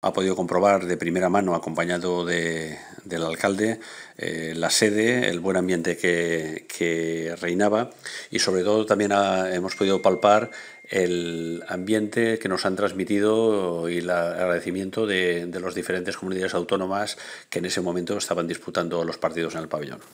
ha podido comprobar de primera mano, acompañado del alcalde, eh, la sede, el buen ambiente que, reinaba y sobre todo también hemos podido palpar el ambiente que nos han transmitido y el agradecimiento de las diferentes comunidades autónomas que en ese momento estaban disputando los partidos en el pabellón.